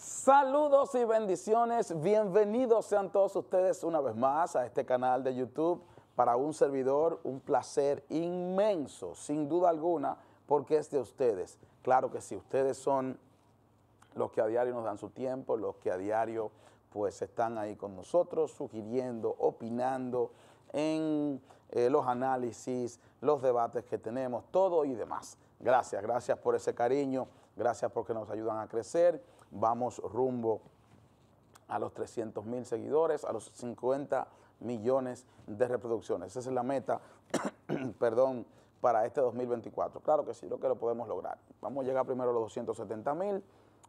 Saludos y bendiciones. Bienvenidos sean todos ustedes una vez más a este canal de YouTube. Para un servidor, un placer inmenso, sin duda alguna, porque es de ustedes. Claro que si ustedes son los que a diario nos dan su tiempo, los que a diario pues están ahí con nosotros, sugiriendo, opinando en eh, los análisis, los debates que tenemos, todo y demás. Gracias, gracias por ese cariño, gracias porque nos ayudan a crecer vamos rumbo a los 300 mil seguidores, a los 50 millones de reproducciones. Esa es la meta, perdón, para este 2024. Claro que sí, creo que lo podemos lograr. Vamos a llegar primero a los 270 mil,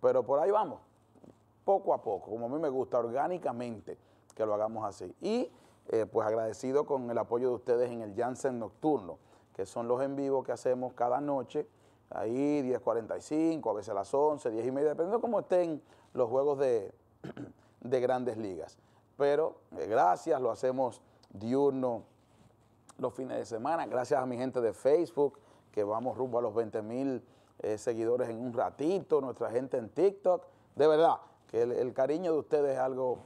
pero por ahí vamos, poco a poco, como a mí me gusta, orgánicamente, que lo hagamos así. Y eh, pues agradecido con el apoyo de ustedes en el Jansen Nocturno, que son los en vivo que hacemos cada noche ahí 10.45, a veces a las 11, 10 y media, dependiendo de cómo estén los juegos de, de grandes ligas. Pero eh, gracias, lo hacemos diurno los fines de semana, gracias a mi gente de Facebook, que vamos rumbo a los 20 mil eh, seguidores en un ratito, nuestra gente en TikTok, de verdad, que el cariño de ustedes es algo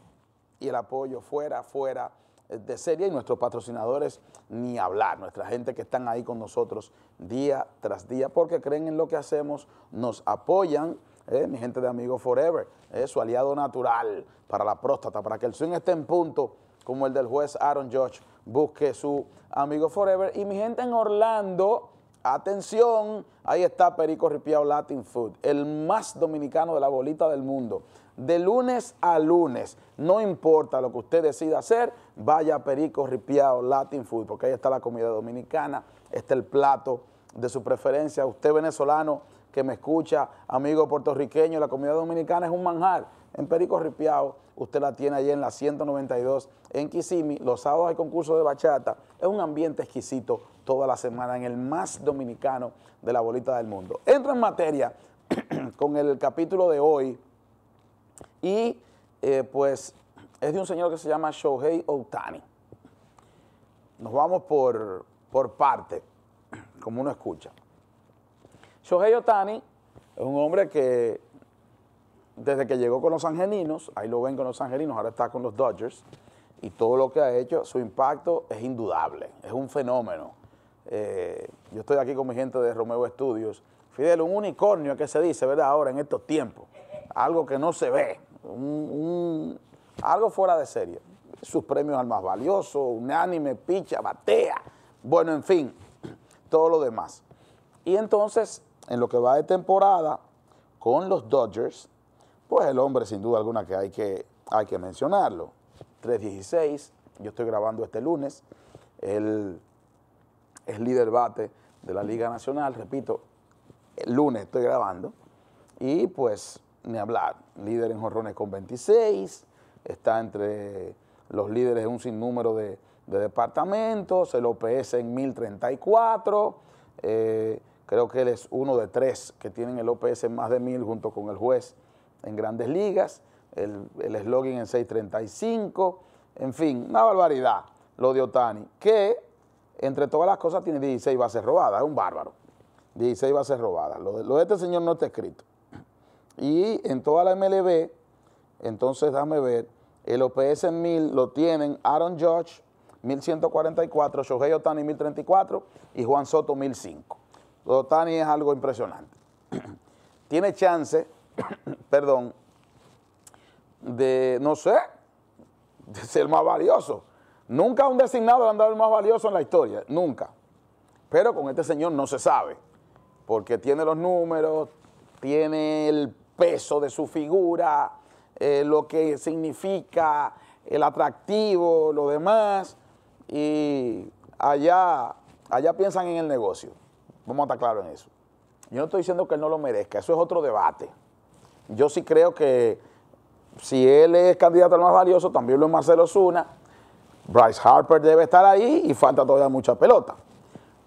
y el apoyo fuera, fuera de serie y nuestros patrocinadores ni hablar, nuestra gente que están ahí con nosotros día tras día porque creen en lo que hacemos, nos apoyan, eh, mi gente de Amigo Forever, eh, su aliado natural para la próstata, para que el swing esté en punto como el del juez Aaron George, busque su Amigo Forever y mi gente en Orlando, Atención, ahí está Perico Ripiao Latin Food, el más dominicano de la bolita del mundo. De lunes a lunes, no importa lo que usted decida hacer, vaya a Perico Ripiao Latin Food, porque ahí está la comida dominicana, está el plato de su preferencia. Usted venezolano que me escucha, amigo puertorriqueño, la comida dominicana es un manjar. En Perico Ripiao, usted la tiene allí en la 192, en Kisimi, los sábados hay concurso de bachata, es un ambiente exquisito toda la semana en el más dominicano de la bolita del mundo. Entro en materia con el capítulo de hoy y eh, pues es de un señor que se llama Shohei Ohtani. Nos vamos por, por parte, como uno escucha. Shohei Ohtani es un hombre que desde que llegó con los angelinos, ahí lo ven con los angelinos, ahora está con los Dodgers, y todo lo que ha hecho, su impacto es indudable, es un fenómeno. Eh, yo estoy aquí con mi gente de Romeo Estudios, Fidel, un unicornio que se dice, ¿verdad? Ahora, en estos tiempos. Algo que no se ve. algo fuera de serie. Sus premios al más valioso, unánime, picha, batea. Bueno, en fin, todo lo demás. Y entonces, en lo que va de temporada con los Dodgers, pues el hombre sin duda alguna que hay que, hay que mencionarlo. 3.16, yo estoy grabando este lunes, el es líder bate de la Liga Nacional. Repito, el lunes estoy grabando. Y pues, ni hablar, líder en jorrones con 26, está entre los líderes de un sinnúmero de, de departamentos, el OPS en 1034. Eh, creo que él es uno de tres que tienen el OPS en más de 1000 junto con el juez en grandes ligas, el, eslogan en 635. En fin, una barbaridad lo de Otani, que entre todas las cosas tiene 16 bases robadas, es un bárbaro. 16 bases robadas. Lo de, lo este señor no está escrito. Y en toda la MLB, entonces déjame ver, el OPS 1000 lo tienen Aaron Judge, 1144, Shohei Otani 1034 y Juan Soto 1005. Otani es algo impresionante. tiene chance, perdón, de, no sé, de ser más valioso. Nunca un designado le han el más valioso en la historia, nunca. Pero con este señor no se sabe, porque tiene los números, tiene el peso de su figura, eh, lo que significa el atractivo, lo demás, y allá, allá piensan en el negocio. Vamos a estar claros en eso. Yo no estoy diciendo que él no lo merezca, eso es otro debate. Yo sí creo que si él es candidato al más valioso, también lo es Marcelo Zuna, Bryce Harper debe estar ahí y falta todavía mucha pelota.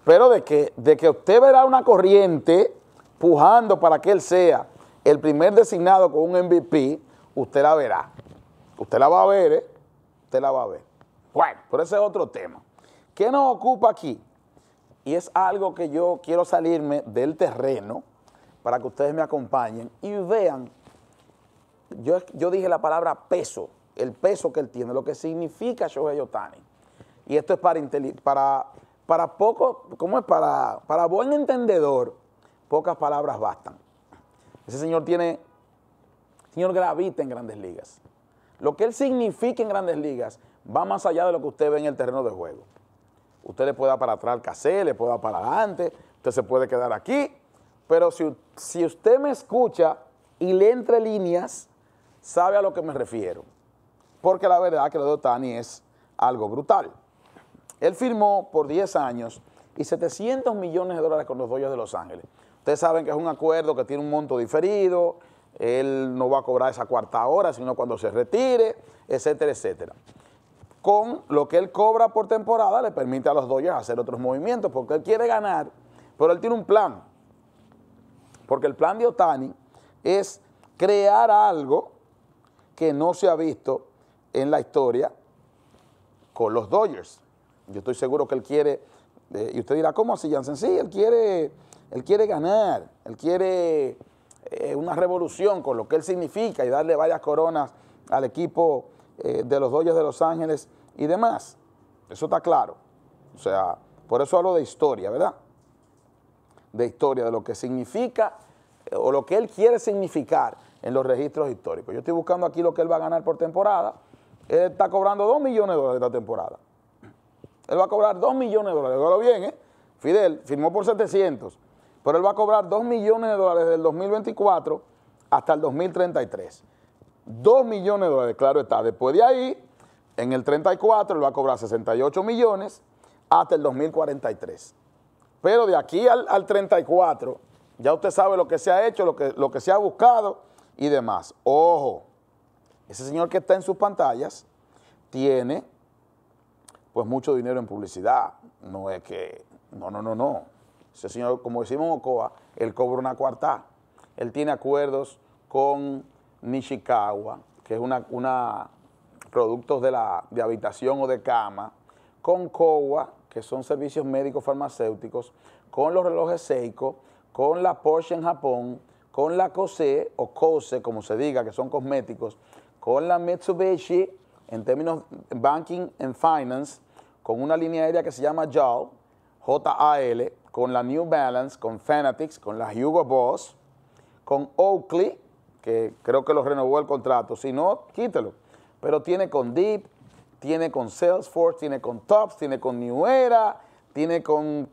Pero de que, de que usted verá una corriente pujando para que él sea el primer designado con un MVP, usted la verá. Usted la va a ver, ¿eh? Usted la va a ver. Bueno, pero ese es otro tema. ¿Qué nos ocupa aquí? Y es algo que yo quiero salirme del terreno para que ustedes me acompañen y vean. Yo, yo dije la palabra peso el peso que él tiene, lo que significa Shohei Yotani. Y esto es para, poco, ¿cómo es? Para, para buen entendedor, pocas palabras bastan. Ese señor tiene, señor gravita en grandes ligas. Lo que él significa en grandes ligas va más allá de lo que usted ve en el terreno de juego. Usted le puede dar para atrás al casé, le puede dar para adelante, usted se puede quedar aquí, pero si, si usted me escucha y le entre líneas, sabe a lo que me refiero porque la verdad que lo de Otani es algo brutal. Él firmó por 10 años y 700 millones de dólares con los Dodgers de Los Ángeles. Ustedes saben que es un acuerdo que tiene un monto diferido, él no va a cobrar esa cuarta hora, sino cuando se retire, etcétera, etcétera. Con lo que él cobra por temporada le permite a los Dodgers hacer otros movimientos porque él quiere ganar, pero él tiene un plan. Porque el plan de Otani es crear algo que no se ha visto en la historia con los Dodgers. Yo estoy seguro que él quiere, eh, y usted dirá, ¿cómo así, Jansen? Sí, él quiere, él quiere ganar, él quiere eh, una revolución con lo que él significa y darle varias coronas al equipo eh, de los Dodgers de Los Ángeles y demás. Eso está claro. O sea, por eso hablo de historia, ¿verdad? De historia, de lo que significa o lo que él quiere significar en los registros históricos. Yo estoy buscando aquí lo que él va a ganar por temporada él está cobrando 2 millones de dólares esta temporada. Él va a cobrar 2 millones de dólares. bien, ¿eh? Fidel firmó por 700, pero él va a cobrar 2 millones de dólares del 2024 hasta el 2033. 2 millones de dólares, claro está. Después de ahí, en el 34, él va a cobrar 68 millones hasta el 2043. Pero de aquí al, 34, ya usted sabe lo que se ha hecho, lo que, lo que se ha buscado y demás. Ojo. Ese señor que está en sus pantallas tiene pues mucho dinero en publicidad. No es que, no, no, no, no. Ese señor, como decimos en Ocoa, él cobra una cuarta. Él tiene acuerdos con Nishikawa, que es una, una productos de, la, habitación o de cama, con COA, que son servicios médicos farmacéuticos, con los relojes Seiko, con la Porsche en Japón, con la COSE o COSE, como se diga, que son cosméticos, con la Mitsubishi en términos banking and finance, con una línea aérea que se llama JAL, J-A-L, con la New Balance, con Fanatics, con la Hugo Boss, con Oakley, que creo que lo renovó el contrato, si no, quítelo. Pero tiene con Deep, tiene con Salesforce, tiene con Tops, tiene con New Era, tiene con,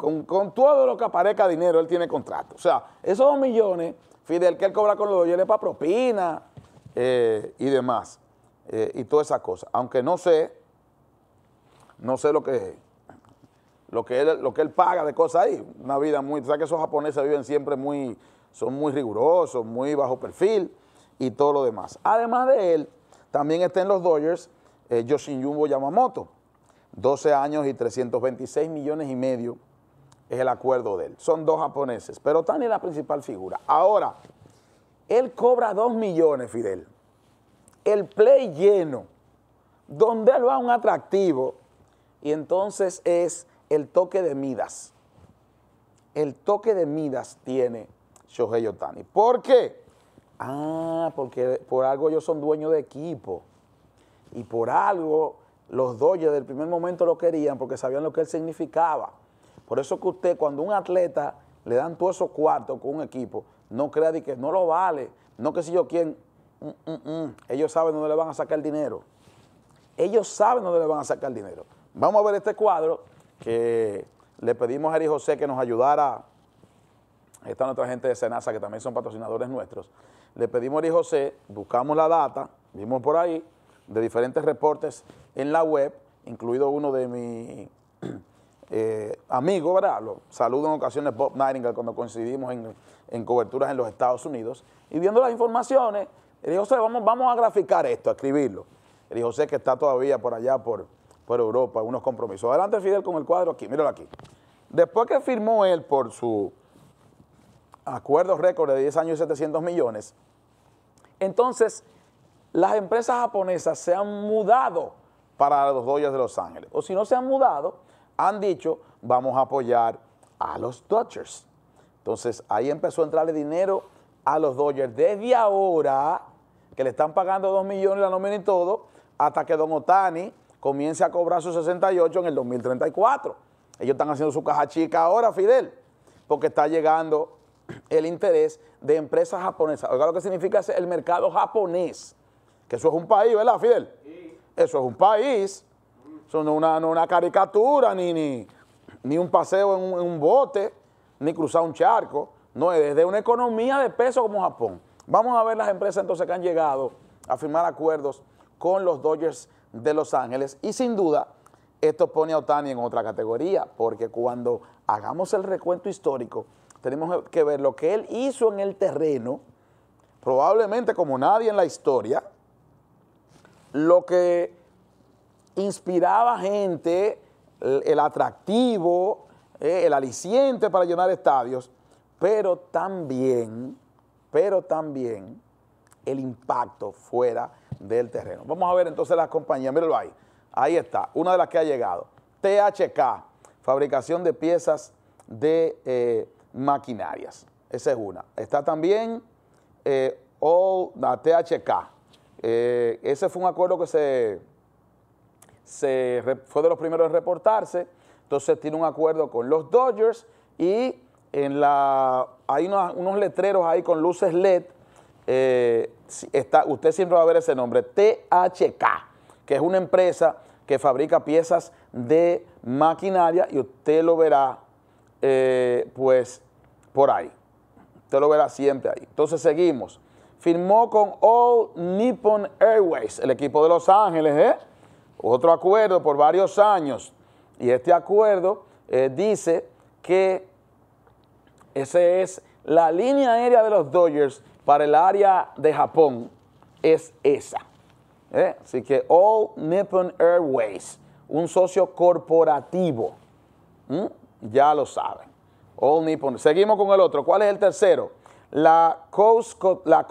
todo lo que aparezca dinero, él tiene contrato. O sea, esos dos millones, Fidel, que él cobra con los es para propina, eh, y demás, eh, y todas esas cosas. Aunque no sé, no sé lo que, lo que, él, lo que él paga de cosas ahí, una vida muy, sabes que esos japoneses viven siempre muy, son muy rigurosos, muy bajo perfil y todo lo demás. Además de él, también está en los Dodgers eh, Yumbo Yamamoto, 12 años y 326 millones y medio es el acuerdo de él. Son dos japoneses, pero Tani es la principal figura. Ahora, él cobra 2 millones, Fidel. El play lleno, donde él va un atractivo, y entonces es el toque de Midas. El toque de Midas tiene Shohei Yotani. ¿Por qué? Ah, porque por algo ellos son dueños de equipo. Y por algo los Dodgers del primer momento lo querían porque sabían lo que él significaba. Por eso que usted, cuando un atleta le dan todos esos cuartos con un equipo, no crea que no lo vale, no que si yo quién, mm, mm, mm, ellos saben dónde le van a sacar el dinero. Ellos saben dónde le van a sacar el dinero. Vamos a ver este cuadro que le pedimos a Eri José que nos ayudara. Está nuestra gente de Senasa, que también son patrocinadores nuestros. Le pedimos a Eri José, buscamos la data, vimos por ahí, de diferentes reportes en la web, incluido uno de mi Eh, amigo, ¿verdad? saludo en ocasiones Bob Nightingale cuando coincidimos en, coberturas en los Estados Unidos. Y viendo las informaciones, le dije, José, vamos, vamos a graficar esto, a escribirlo. Le dije, José, que está todavía por allá, por, por Europa, unos compromisos. Adelante, Fidel, con el cuadro aquí, míralo aquí. Después que firmó él por su acuerdo récord de 10 años y 700 millones, entonces las empresas japonesas se han mudado para los doyas de Los Ángeles. O si no se han mudado, han dicho, vamos a apoyar a los Dodgers. Entonces ahí empezó a entrarle dinero a los Dodgers desde ahora, que le están pagando 2 millones la nómina y todo, hasta que Don Otani comience a cobrar sus 68 en el 2034. Ellos están haciendo su caja chica ahora, Fidel, porque está llegando el interés de empresas japonesas. Oiga lo que significa es el mercado japonés, que eso es un país, ¿verdad, Fidel? Sí. Eso es un país eso no es una, caricatura, ni, ni, un paseo en un, bote, ni cruzar un charco. No, es desde una economía de peso como Japón. Vamos a ver las empresas entonces que han llegado a firmar acuerdos con los Dodgers de Los Ángeles. Y sin duda, esto pone a Otani en otra categoría, porque cuando hagamos el recuento histórico, tenemos que ver lo que él hizo en el terreno, probablemente como nadie en la historia, lo que inspiraba gente, el, atractivo, eh, el aliciente para llenar estadios, pero también, pero también el impacto fuera del terreno. Vamos a ver entonces las compañías, mírenlo ahí, ahí está, una de las que ha llegado, THK, fabricación de piezas de eh, maquinarias, esa es una. Está también eh, ah, THK, eh, ese fue un acuerdo que se se fue de los primeros en reportarse, entonces tiene un acuerdo con los Dodgers y en la, hay unos letreros ahí con luces LED, eh, está, usted siempre va a ver ese nombre, THK, que es una empresa que fabrica piezas de maquinaria y usted lo verá eh, pues por ahí. Usted lo verá siempre ahí. Entonces seguimos. Firmó con All Nippon Airways, el equipo de Los Ángeles, ¿eh? otro acuerdo por varios años. Y este acuerdo eh, dice que esa es la línea aérea de los Dodgers para el área de Japón, es esa. Eh, así que All Nippon Airways, un socio corporativo, mm, ya lo saben. All Nippon. Seguimos con el otro. ¿Cuál es el tercero? La COSE, la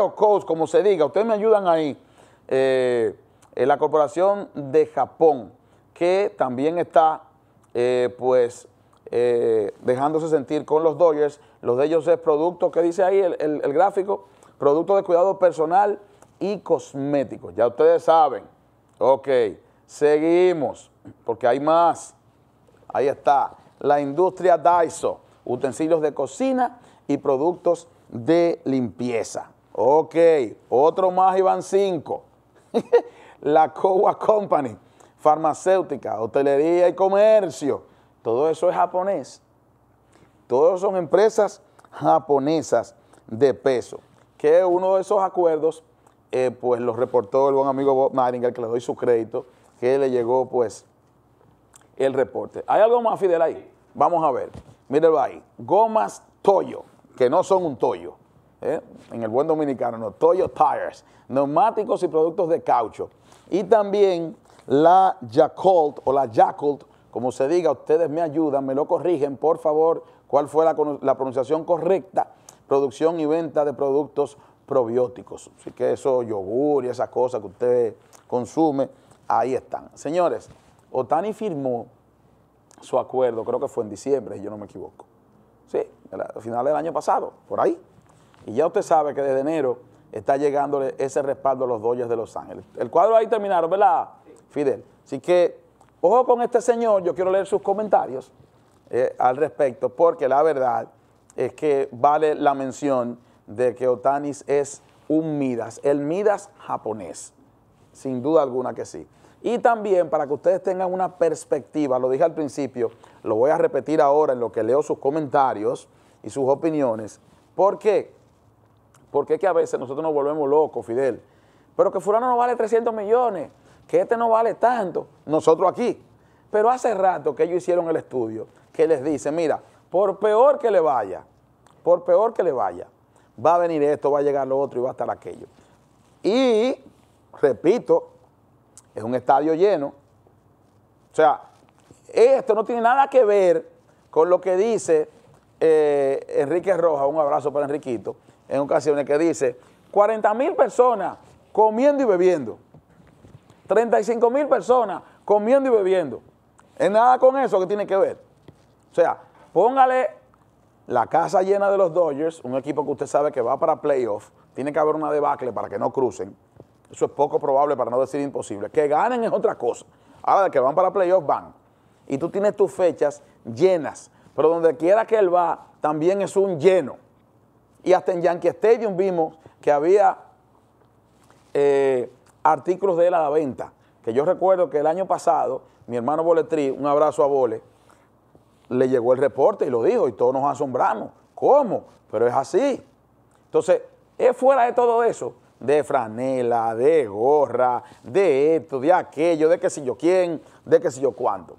o como se diga. Ustedes me ayudan ahí. Eh, la Corporación de Japón, que también está eh, pues eh, dejándose sentir con los Dodgers. Los de ellos es producto, que dice ahí el, gráfico, producto de cuidado personal y cosméticos. Ya ustedes saben. Ok, seguimos, porque hay más. Ahí está, la industria Daiso, utensilios de cocina y productos de limpieza. Ok, otro más, Iván 5. la Kowa Company, farmacéutica, hotelería y comercio. Todo eso es japonés. Todos son empresas japonesas de peso. Que uno de esos acuerdos, eh, pues lo reportó el buen amigo Bob que le doy su crédito, que le llegó pues el reporte. ¿Hay algo más, Fidel, ahí? Vamos a ver. Mírenlo ahí. Gomas Toyo, que no son un toyo ¿eh? en el buen dominicano, no, Toyo Tires, neumáticos y productos de caucho. Y también la Jacolt o la Jacolt, como se diga, ustedes me ayudan, me lo corrigen, por favor, cuál fue la, pronunciación correcta, producción y venta de productos probióticos. Así que eso, yogur y esas cosas que usted consume, ahí están. Señores, Otani firmó su acuerdo, creo que fue en diciembre, si yo no me equivoco. Sí, a final del año pasado, por ahí. Y ya usted sabe que desde enero está llegándole ese respaldo a los Dodgers de Los Ángeles. El cuadro ahí terminaron, ¿verdad, Fidel? Así que, ojo con este señor, yo quiero leer sus comentarios eh, al respecto, porque la verdad es que vale la mención de que Otanis es un Midas, el Midas japonés, sin duda alguna que sí. Y también para que ustedes tengan una perspectiva, lo dije al principio, lo voy a repetir ahora en lo que leo sus comentarios y sus opiniones. porque porque es que a veces nosotros nos volvemos locos, Fidel. Pero que fulano no vale 300 millones, que este no vale tanto, nosotros aquí. Pero hace rato que ellos hicieron el estudio, que les dice, mira, por peor que le vaya, por peor que le vaya, va a venir esto, va a llegar lo otro y va a estar aquello. Y, repito, es un estadio lleno. O sea, esto no tiene nada que ver con lo que dice eh, Enrique Rojas, un abrazo para Enriquito, en ocasiones que dice 40 mil personas comiendo y bebiendo, 35 mil personas comiendo y bebiendo. Es nada con eso que tiene que ver. O sea, póngale la casa llena de los Dodgers, un equipo que usted sabe que va para playoff, tiene que haber una debacle para que no crucen. Eso es poco probable, para no decir imposible. Que ganen es otra cosa. Ahora, que van para playoffs van. Y tú tienes tus fechas llenas. Pero donde quiera que él va, también es un lleno. Y hasta en Yankee Stadium vimos que había eh, artículos de él a la venta. Que yo recuerdo que el año pasado, mi hermano Boletri, un abrazo a Bole, le llegó el reporte y lo dijo, y todos nos asombramos. ¿Cómo? Pero es así. Entonces, es fuera de todo eso, de franela, de gorra, de esto, de aquello, de qué sé yo quién, de qué sé yo cuándo.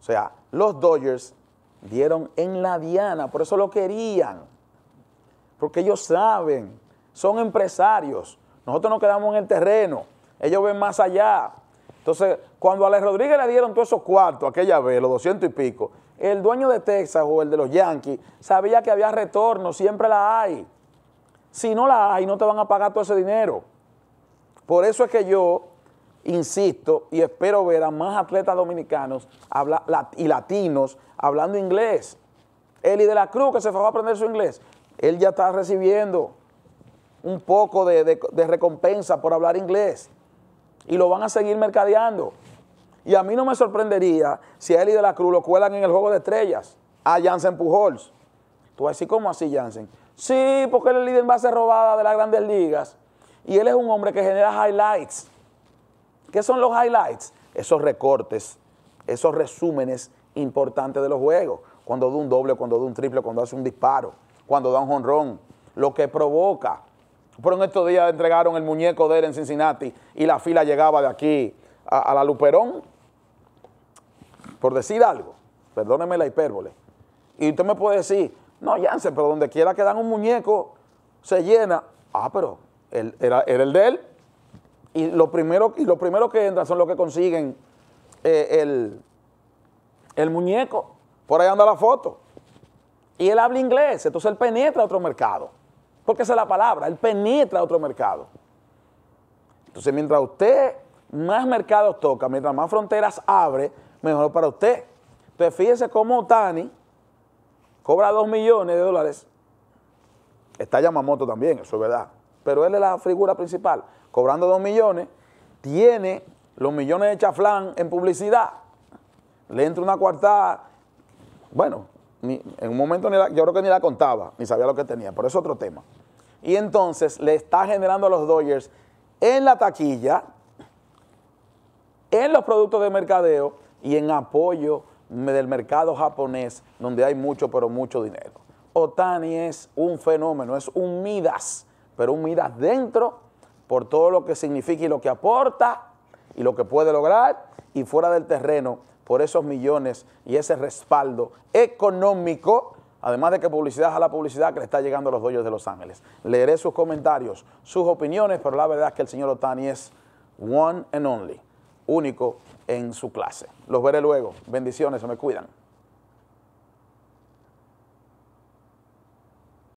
O sea, los Dodgers dieron en la diana, por eso lo querían porque ellos saben, son empresarios. Nosotros nos quedamos en el terreno, ellos ven más allá. Entonces, cuando a Alex Rodríguez le dieron todos esos cuartos aquella vez, los 200 y pico, el dueño de Texas o el de los Yankees sabía que había retorno, siempre la hay. Si no la hay, no te van a pagar todo ese dinero. Por eso es que yo insisto y espero ver a más atletas dominicanos y latinos hablando inglés. Eli de la Cruz, que se fue a aprender su inglés, él ya está recibiendo un poco de, recompensa por hablar inglés y lo van a seguir mercadeando. Y a mí no me sorprendería si a y de la Cruz lo cuelan en el juego de estrellas a Jansen Pujols. Tú así a ¿cómo así Jansen? Sí, porque él es el líder base robada de las grandes ligas y él es un hombre que genera highlights. ¿Qué son los highlights? Esos recortes, esos resúmenes importantes de los juegos. Cuando da un doble, cuando da un triple, cuando hace un disparo cuando da un jonrón, lo que provoca. Pero en estos días entregaron el muñeco de él en Cincinnati y la fila llegaba de aquí a, la Luperón, por decir algo, perdóneme la hipérbole. Y usted me puede decir, no, Jansen, pero donde quiera que dan un muñeco, se llena. Ah, pero era, el de él. Y lo primero, y lo primero que entra son los que consiguen eh, el, el muñeco. Por ahí anda la foto. Y él habla inglés, entonces él penetra a otro mercado. Porque esa es la palabra, él penetra a otro mercado. Entonces, mientras usted más mercados toca, mientras más fronteras abre, mejor para usted. Entonces, fíjese cómo Tani cobra 2 millones de dólares. Está Yamamoto también, eso es verdad. Pero él es la figura principal. Cobrando 2 millones, tiene los millones de chaflán en publicidad. Le entra una cuartada. Bueno, en un momento yo creo que ni la contaba, ni sabía lo que tenía, pero es otro tema. Y entonces le está generando a los Dodgers en la taquilla, en los productos de mercadeo y en apoyo del mercado japonés, donde hay mucho, pero mucho dinero. Otani es un fenómeno, es un Midas, pero un Midas dentro por todo lo que significa y lo que aporta y lo que puede lograr y fuera del terreno por esos millones y ese respaldo económico, además de que publicidad a la publicidad que le está llegando a los doyos de Los Ángeles. Leeré sus comentarios, sus opiniones, pero la verdad es que el señor Otani es one and only, único en su clase. Los veré luego. Bendiciones, se me cuidan.